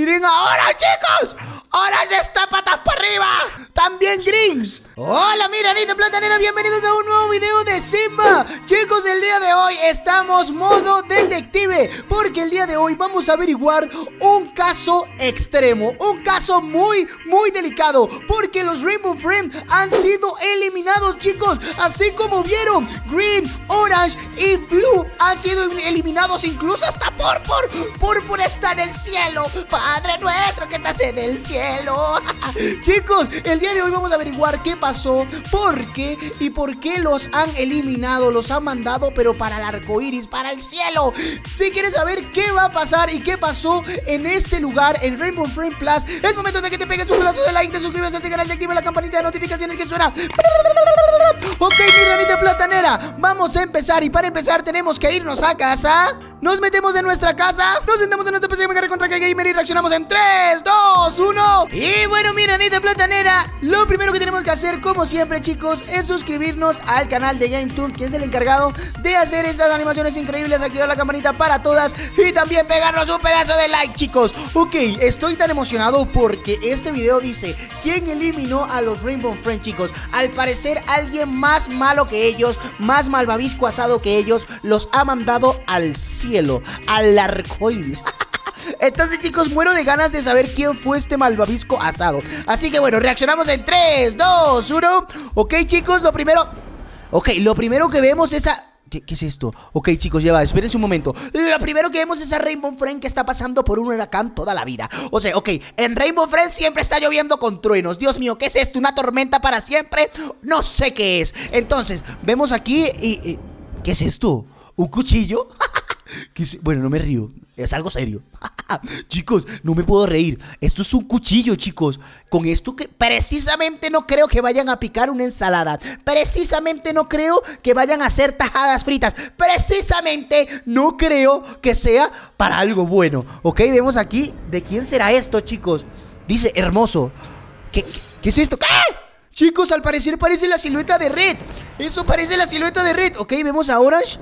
Miren ahora, chicos. Ahora ya está patas para arriba. También grings! Hola miranita platanera, bienvenidos a un nuevo video de Simba Chicos, el día de hoy estamos modo detective Porque el día de hoy vamos a averiguar un caso extremo Un caso muy, muy delicado Porque los Rainbow Frame han sido eliminados chicos Así como vieron, Green, Orange y Blue han sido eliminados Incluso hasta Purple Purple está en el cielo Padre nuestro que estás en el cielo Chicos, el día de hoy vamos a averiguar qué pasa ¿Por qué? ¿Y por qué los han eliminado? Los han mandado, pero para el arco iris, para el cielo. Si quieres saber qué va a pasar y qué pasó en este lugar, en Rainbow Frame Plus, es momento de que te pegues un pedazo de like, te suscribas a este canal y activa la campanita de notificaciones que suena. Ok, mi ranita platanera, vamos a empezar. Y para empezar tenemos que irnos a casa. Nos metemos en nuestra casa. Nos sentamos en nuestra PC Mega contra que Gamer y reaccionamos en 3, 2, 1. Y bueno, mi ranita platanera, lo primero que tenemos que hacer, como siempre, chicos, es suscribirnos al canal de GameTube, que es el encargado de hacer estas animaciones increíbles, activar la campanita para todas y también pegarnos un pedazo de like, chicos. Ok, estoy tan emocionado porque este video dice, ¿quién eliminó a los Rainbow Friends, chicos? Al parecer alguien más malo que ellos, más malvavisco asado que ellos, los ha mandado al cielo, al arcoíris. Entonces, chicos, muero de ganas de saber quién fue este malvavisco asado. Así que bueno, reaccionamos en 3, 2, 1. Ok, chicos, lo primero. Ok, lo primero que vemos es a. ¿Qué, es esto? Ok, chicos, ya va espérense un momento Lo primero que vemos es a Rainbow Friend que está pasando por un huracán toda la vida O sea, ok, en Rainbow Friend siempre está lloviendo con truenos Dios mío, ¿qué es esto? ¿Una tormenta para siempre? No sé qué es Entonces, vemos aquí y... ¿Qué es esto? ¿Un cuchillo? Bueno, no me río es algo serio. chicos, no me puedo reír. Esto es un cuchillo, chicos. Con esto que precisamente no creo que vayan a picar una ensalada. Precisamente no creo que vayan a hacer tajadas fritas. Precisamente no creo que sea para algo bueno. Ok, vemos aquí de quién será esto, chicos. Dice, hermoso. ¿Qué, qué, es esto? ¿Qué? Chicos, al parecer parece la silueta de Red. Eso parece la silueta de Red. Ok, vemos a Orange.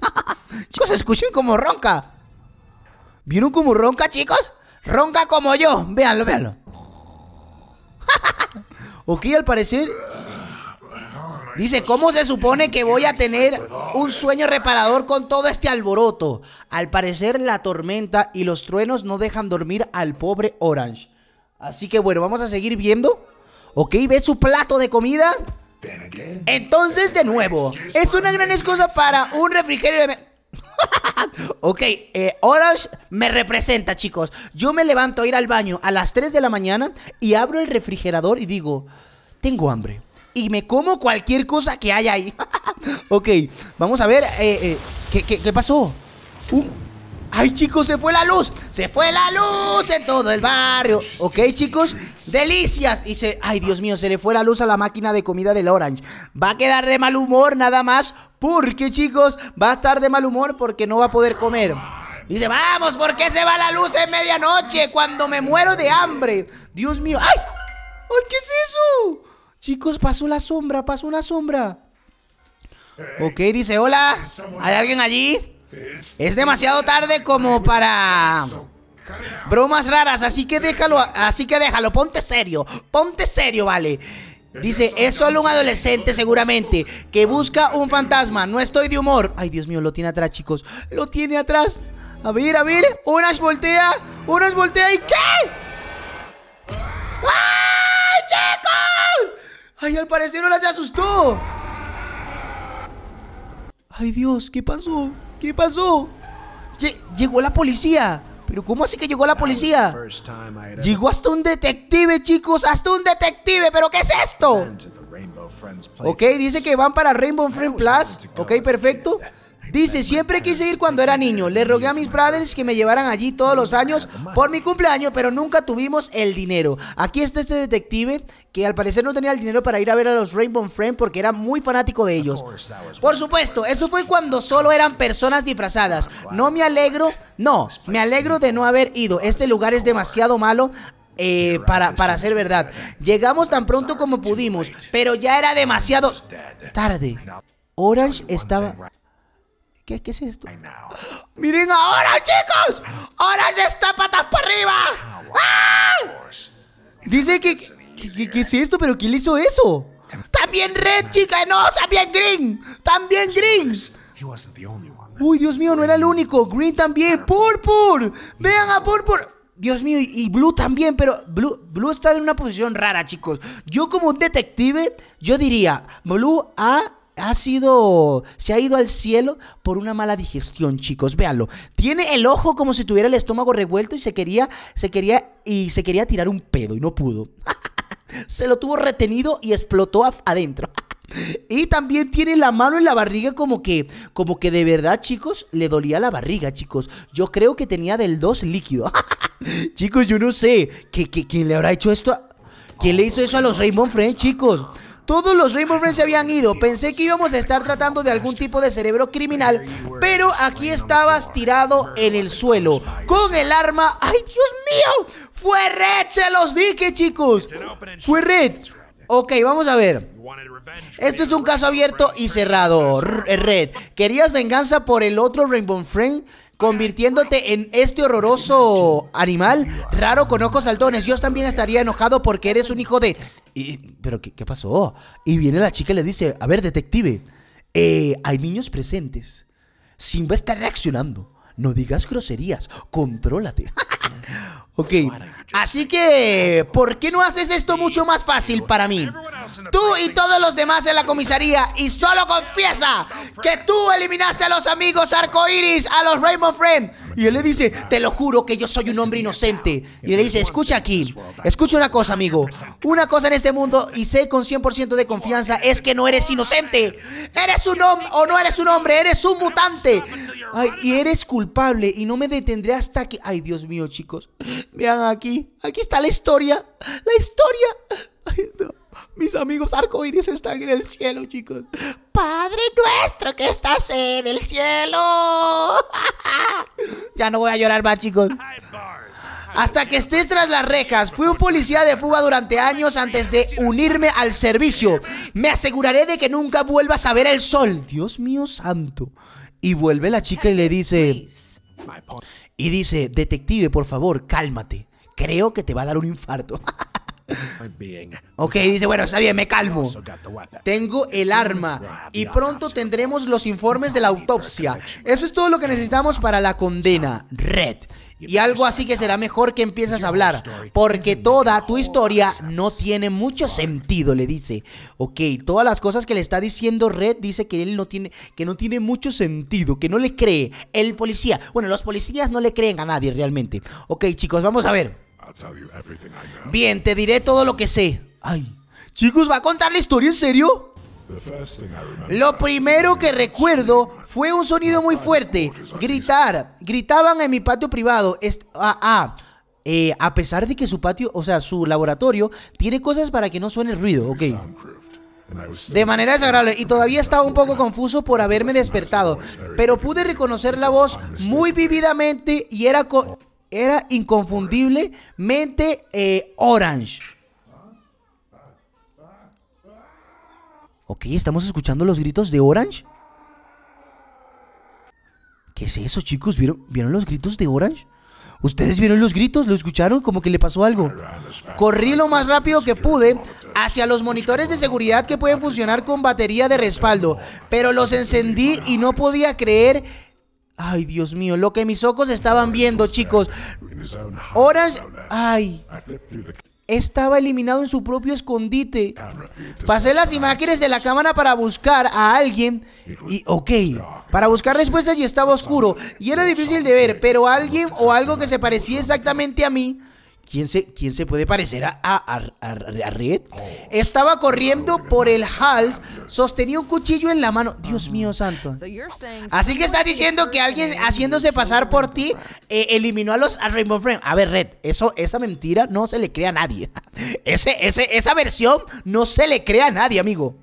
Chicos, escuchen como ronca. ¿Vieron como ronca, chicos? Ronca como yo. Véanlo, véanlo. ok, al parecer... Dice, ¿cómo se supone que voy a tener un sueño reparador con todo este alboroto? Al parecer la tormenta y los truenos no dejan dormir al pobre Orange. Así que bueno, vamos a seguir viendo. Ok, ve su plato de comida. Entonces, de nuevo, es una gran excusa para un refrigerio de... ok, eh, Orange me representa, chicos. Yo me levanto a ir al baño a las 3 de la mañana y abro el refrigerador y digo, tengo hambre. Y me como cualquier cosa que haya ahí. ok, vamos a ver. Eh, eh, ¿qué, pasó? ¡Ay, chicos! ¡Se fue la luz! ¡Se fue la luz en todo el barrio! ¿Ok, chicos? ¡Delicias! Y ¡Ay, Dios mío! Se le fue la luz a la máquina de comida del Orange. Va a quedar de mal humor nada más porque, chicos, va a estar de mal humor porque no va a poder comer. Dice, vamos, ¿por qué se va la luz en medianoche cuando me muero de hambre? Dios mío, ¡ay! qué es eso! Chicos, pasó la sombra, pasó una sombra. Ok, dice, hola, ¿hay alguien allí? Es demasiado tarde como para bromas raras, así que déjalo, así que déjalo, ponte serio, ponte serio, vale. Dice, es solo un adolescente seguramente que busca un fantasma. No estoy de humor. Ay, Dios mío, lo tiene atrás, chicos. Lo tiene atrás. A ver, a ver. Unas voltea. Unas voltea. ¿Y qué? ¡Ay, chicos! Ay, al parecer no se asustó. Ay, Dios, ¿qué pasó? ¿Qué pasó? llegó la policía. Pero ¿cómo así que llegó la policía? Llegó hasta un detective, chicos, hasta un detective, pero ¿qué es esto? Ok, dice que van para Rainbow Friends Plus. Ok, perfecto. Dice, siempre quise ir cuando era niño. Le rogué a mis brothers que me llevaran allí todos los años por mi cumpleaños, pero nunca tuvimos el dinero. Aquí está este detective que al parecer no tenía el dinero para ir a ver a los Rainbow Friends porque era muy fanático de ellos. Por supuesto, eso fue cuando solo eran personas disfrazadas. No me alegro, no, me alegro de no haber ido. Este lugar es demasiado malo. Eh, para, para ser verdad, llegamos tan pronto como pudimos, pero ya era demasiado tarde. Orange estaba ¿Qué, ¿Qué, es esto? ¡Miren ahora, chicos! ¡Ahora ya está patas para arriba! ¡Ah! ¡Ah! Dice que, ¿Qué es esto? ¿Pero quién le hizo eso? ¡También Red, chica! ¡No! ¡También Green! ¡También Green! ¡Uy, Dios mío! No era el único. Green también. ¡Purpur! ¡Vean a Purpur! Dios mío, y Blue también, pero Blue, Blue está en una posición rara, chicos. Yo como un detective, yo diría, Blue a ha sido, se ha ido al cielo por una mala digestión, chicos, véanlo. Tiene el ojo como si tuviera el estómago revuelto y se quería, se quería, y se quería tirar un pedo y no pudo. se lo tuvo retenido y explotó adentro. Y también tiene la mano en la barriga como que, como que de verdad, chicos, le dolía la barriga, chicos. Yo creo que tenía del 2 líquido. chicos, yo no sé. quién le habrá hecho esto? ¿Quién le hizo eso a los Raymond Friends, chicos? Todos los Rainbow Friends se habían ido. Pensé que íbamos a estar tratando de algún tipo de cerebro criminal, pero aquí estabas tirado en el suelo con el arma. ¡Ay, Dios mío! ¡Fue Red! ¡Se los dije, chicos! ¡Fue Red! Ok, vamos a ver. Este es un caso abierto y cerrado. Eh, Red, ¿querías venganza por el otro Rainbow Friend? convirtiéndote en este horroroso animal raro con ojos saltones. Yo también estaría enojado porque eres un hijo de... ¿Pero qué, qué pasó? Y viene la chica y le dice, a ver, detective, eh, hay niños presentes. Simba está reaccionando. No digas groserías, contrólate. Ok, así que, ¿por qué no haces esto mucho más fácil para mí? Tú y todos los demás en la comisaría y solo confiesa que tú eliminaste a los amigos arcoíris, a los Raymond Friends. Y él le dice, te lo juro que yo soy un hombre inocente. Y él le dice, escucha aquí, escucha una cosa, amigo. Una cosa en este mundo y sé con 100% de confianza es que no eres inocente. Eres un hombre o no eres un hombre, eres un mutante. Ay, y eres culpable y no me detendré hasta que... Ay, Dios mío, chicos. Vean aquí, aquí está la historia, la historia. Mis amigos arcoíris están en el cielo, chicos. Padre nuestro que estás en el cielo. ya no voy a llorar más, chicos. Hasta que estés tras las rejas, fui un policía de fuga durante años antes de unirme al servicio. Me aseguraré de que nunca vuelvas a ver el sol. Dios mío santo. Y vuelve la chica y le dice... Y dice, detective, por favor, cálmate. Creo que te va a dar un infarto. Pues ok, dice, bueno, está bien, me calmo. Tengo el arma y pronto tendremos los informes de la autopsia. Eso es todo lo que necesitamos para la condena, Red. Y algo así que será mejor que empieces a hablar, porque toda tu historia no tiene mucho sentido, le dice. Ok, todas las cosas que le está diciendo Red dice que él no tiene, que no tiene mucho sentido, que no le cree el policía. Bueno, los policías no le creen a nadie realmente. Ok, chicos, vamos a ver. Bien, te diré todo lo que sé. Ay, chicos, ¿va a contar la historia en serio? Lo primero que recuerdo fue un sonido muy fuerte. Gritar. Gritaban en mi patio privado. Ah, ah, eh, a pesar de que su patio, o sea, su laboratorio, tiene cosas para que no suene el ruido, ok. De manera desagradable. Y todavía estaba un poco confuso por haberme despertado. Pero pude reconocer la voz muy vividamente y era... Co era inconfundiblemente eh, Orange. Ok, estamos escuchando los gritos de Orange. ¿Qué es eso, chicos? ¿Vieron, ¿Vieron los gritos de Orange? ¿Ustedes vieron los gritos? ¿Lo escucharon? Como que le pasó algo. Corrí lo más rápido que pude hacia los monitores de seguridad que pueden funcionar con batería de respaldo, pero los encendí y no podía creer Ay, Dios mío, lo que mis ojos estaban viendo, chicos. Horas, ay. Estaba eliminado en su propio escondite. Ah, Pasé las imágenes de la cámara para buscar a alguien. Y, ok, para buscar respuestas y estaba oscuro. Y era difícil de ver, pero alguien o algo que se parecía exactamente a mí ¿Quién se, se puede parecer a, a, Red? Oh. Estaba corriendo por el Hals, sostenía un cuchillo en la mano. Dios ah. mío santo. Así que estás diciendo que alguien haciéndose pasar por ti eh, eliminó a los a Rainbow Frame. A ver, Red, eso, esa mentira no se le crea a nadie. Ese, ese, esa versión no se le crea a nadie, amigo.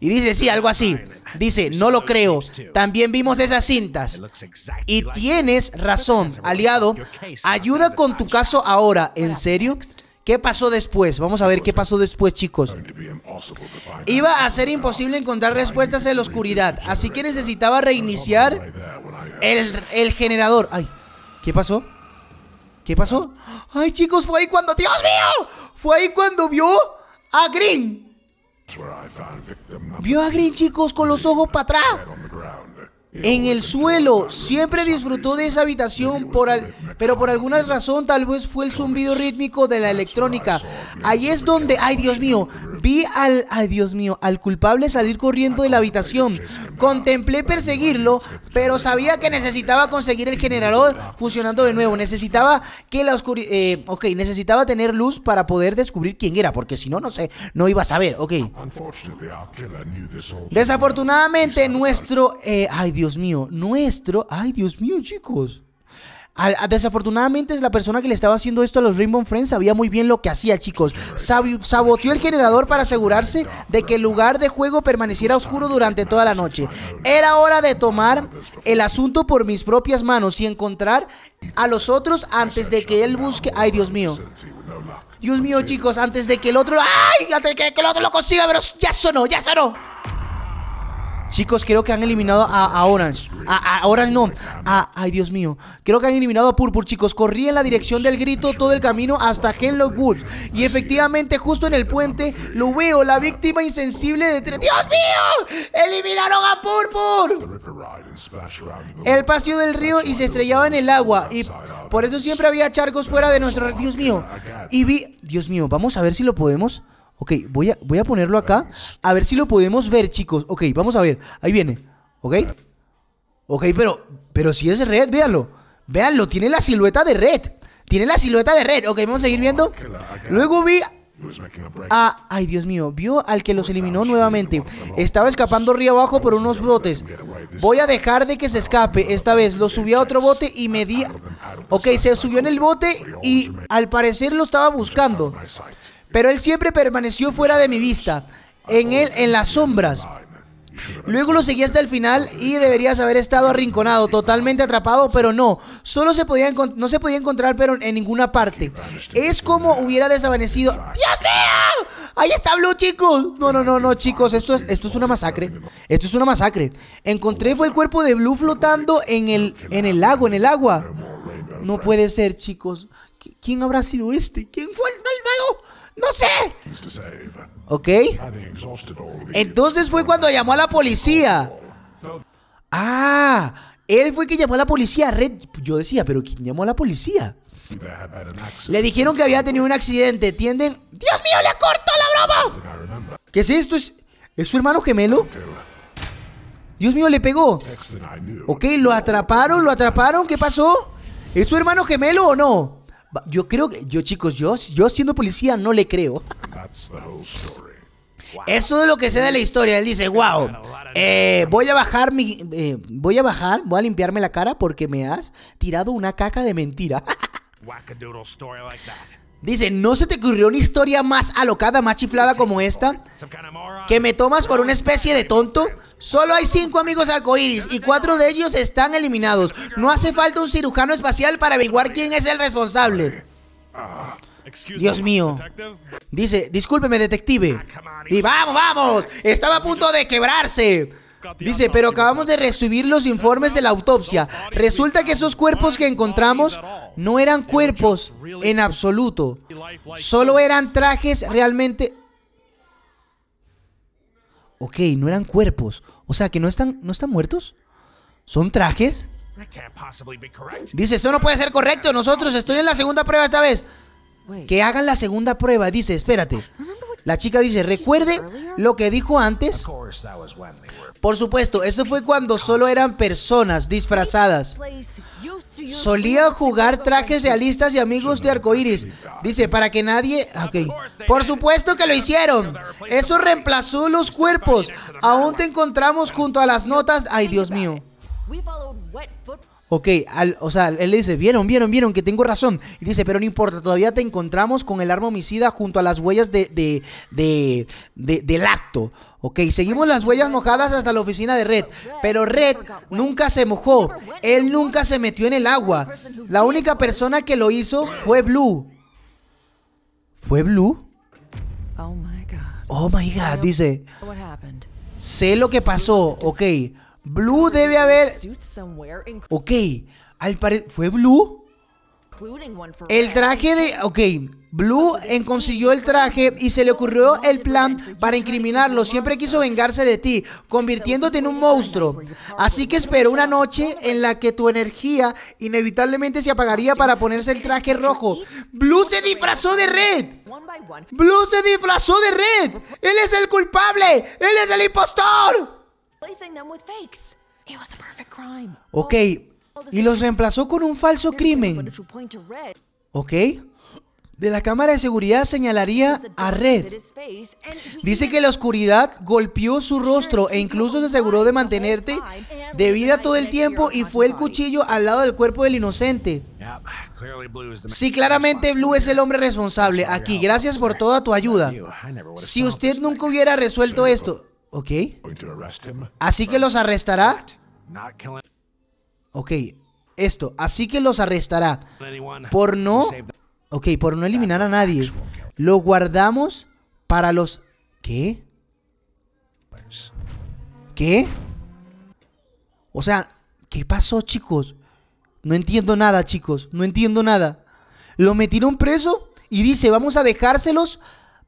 Y dice, sí, algo así. Dice, no lo creo. También vimos esas cintas. Y tienes razón, aliado. Ayuda con tu caso ahora. ¿En serio? ¿Qué pasó después? Vamos a ver qué pasó después, chicos. Iba a ser imposible encontrar respuestas en la oscuridad, así que necesitaba reiniciar el, generador. Ay, ¿qué pasó? ¿Qué pasó? Ay, chicos, fue ahí cuando... ¡Dios mío! Fue ahí cuando vio a Green. Vio a Green, chicos, con los ojos para atrás. En el suelo. Siempre disfrutó de esa habitación por al pero por alguna razón tal vez fue el zumbido rítmico de la electrónica. Ahí es donde, ay Dios mío, vi al, ay Dios mío, al culpable salir corriendo de la habitación. Contemplé perseguirlo, pero sabía que necesitaba conseguir el generador funcionando de nuevo. Necesitaba que la oscuridad, eh, ok, necesitaba tener luz para poder descubrir quién era, porque si no, no sé, no iba a saber, ok. Desafortunadamente, nuestro, eh, ay Dios mío, nuestro, ay Dios mío, chicos. Desafortunadamente, es la persona que le estaba haciendo esto a los Rainbow Friends sabía muy bien lo que hacía, chicos. saboteó el generador para asegurarse de que el lugar de juego permaneciera oscuro durante toda la noche. Era hora de tomar el asunto por mis propias manos y encontrar a los otros antes de que él busque... ¡Ay, Dios mío! Dios mío, chicos, antes de que el otro... ¡Ay! Antes de que el otro lo consiga, pero ya sonó, ya sonó. Chicos, creo que han eliminado a, Orange a, Orange no Ay, Dios mío Creo que han eliminado a Purpur, chicos Corrí en la dirección del grito todo el camino hasta Henlock Woods Y efectivamente, justo en el puente Lo veo, la víctima insensible de... ¡Dios mío! ¡Eliminaron a Purpur! El paseo del río y se estrellaba en el agua Y por eso siempre había charcos fuera de nuestro... ¡Dios mío! Y vi... Dios mío, vamos a ver si lo podemos... Ok, voy a, voy a ponerlo acá. A ver si lo podemos ver, chicos. Ok, vamos a ver. Ahí viene. Ok. Ok, pero, pero si es red, véanlo. Véanlo, tiene la silueta de red. Tiene la silueta de red. Ok, vamos a seguir viendo. Luego vi Ah, ay Dios mío, vio al que los eliminó nuevamente. Estaba escapando río abajo por unos botes. Voy a dejar de que se escape. Esta vez lo subí a otro bote y me di... Ok, se subió en el bote y al parecer lo estaba buscando. Pero él siempre permaneció fuera de mi vista, en, él, en las sombras. Luego lo seguí hasta el final y deberías haber estado arrinconado, totalmente atrapado, pero no. Solo se podía no se podía encontrar, pero en ninguna parte. Es como hubiera desaparecido ¡Dios mío! ¡Ahí está Blue, chicos! No, no, no, no, chicos. Esto es, esto es una masacre. Esto es una masacre. Encontré fue el cuerpo de Blue flotando en el, en el lago, en el agua. No puede ser, chicos. ¿Quién habrá sido este? ¿Quién fue ¡No sé! ¿Ok? Entonces fue cuando llamó a la policía. Ah, él fue quien llamó a la policía. Red, yo decía, pero ¿quién llamó a la policía? Le dijeron que había tenido un accidente. ¿Entienden? ¡Dios mío, le cortó la broma! ¿Qué es esto? ¿Es, ¿Es su hermano gemelo? Dios mío, le pegó. Ok, lo atraparon, lo atraparon. ¿Qué pasó? ¿Es su hermano gemelo o no? Yo creo que, yo chicos, yo, yo siendo policía no le creo. Eso es lo que sé de la historia. Él dice, wow, eh, voy a bajar mi, eh, voy a bajar, voy a limpiarme la cara porque me has tirado una caca de mentira. Dice, ¿no se te ocurrió una historia más alocada, más chiflada como esta? ¿Que me tomas por una especie de tonto? Solo hay cinco amigos arcoíris y cuatro de ellos están eliminados. No hace falta un cirujano espacial para averiguar quién es el responsable. Dios mío. Dice, discúlpeme, detective. Y vamos, vamos. Estaba a punto de quebrarse. Dice, pero acabamos de recibir los informes de la autopsia. Resulta que esos cuerpos que encontramos no eran cuerpos en absoluto. Solo eran trajes realmente... Ok, no eran cuerpos. O sea, que no están, no están muertos. ¿Son trajes? Dice, eso no puede ser correcto. Nosotros estoy en la segunda prueba esta vez. Que hagan la segunda prueba. Dice, espérate. La chica dice, recuerde lo que dijo antes. Por supuesto, eso fue cuando solo eran personas disfrazadas. Solía jugar trajes realistas y amigos de arcoíris. Dice, para que nadie... Okay. Por supuesto que lo hicieron. Eso reemplazó los cuerpos. Aún te encontramos junto a las notas... Ay, Dios mío. Ok, o sea, él le dice, vieron, vieron, vieron que tengo razón. Y dice, pero no importa, todavía te encontramos con el arma homicida junto a las huellas de, de, de, del acto. Ok, seguimos las huellas mojadas hasta la oficina de Red. Pero Red nunca se mojó. Él nunca se metió en el agua. La única persona que lo hizo fue Blue. ¿Fue Blue? Oh my God, oh dice. Sé lo que pasó, ok. Blue debe haber... Ok, al parecer... ¿Fue Blue? El traje de... Ok, Blue en consiguió el traje y se le ocurrió el plan para incriminarlo. Siempre quiso vengarse de ti, convirtiéndote en un monstruo. Así que esperó una noche en la que tu energía inevitablemente se apagaría para ponerse el traje rojo. Blue se disfrazó de red. Blue se disfrazó de red. Él es el culpable. Él es el impostor. Ok, y los reemplazó con un falso crimen. Ok. De la cámara de seguridad señalaría a Red. Dice que la oscuridad golpeó su rostro e incluso se aseguró de mantenerte de vida todo el tiempo y fue el cuchillo al lado del cuerpo del inocente. Sí, claramente Blue es el hombre responsable. Aquí, gracias por toda tu ayuda. Si usted nunca hubiera resuelto esto... Ok. Así que los arrestará. Ok. Esto. Así que los arrestará. Por no... Ok, por no eliminar a nadie. Lo guardamos para los... ¿Qué? ¿Qué? O sea, ¿qué pasó, chicos? No entiendo nada, chicos. No entiendo nada. Lo metieron preso y dice, vamos a dejárselos...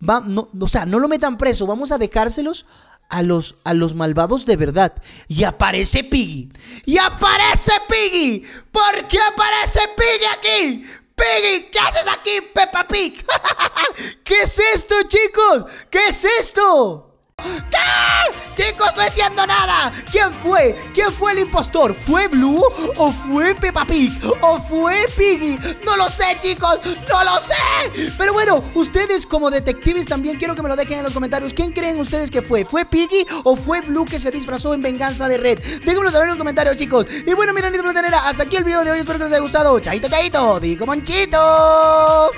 no, o sea, no lo metan preso, vamos a dejárselos a los, a los malvados de verdad. Y aparece Piggy. Y aparece Piggy. ¿Por qué aparece Piggy aquí? Piggy, ¿qué haces aquí, Peppa Pig? ¿Qué es esto, chicos? ¿Qué es esto? Chicos, no entiendo nada. ¿Quién fue? ¿Quién fue el impostor? ¿Fue Blue o fue Peppa Pig o fue Piggy? No lo sé, chicos, no lo sé. Pero bueno, ustedes como detectives también quiero que me lo dejen en los comentarios. ¿Quién creen ustedes que fue? ¿Fue Piggy o fue Blue que se disfrazó en venganza de Red? Déjenmelo saber en los comentarios, chicos. Y bueno, miren, hasta aquí el video de hoy. Espero que les haya gustado. Chaito, chaito, digo monchito.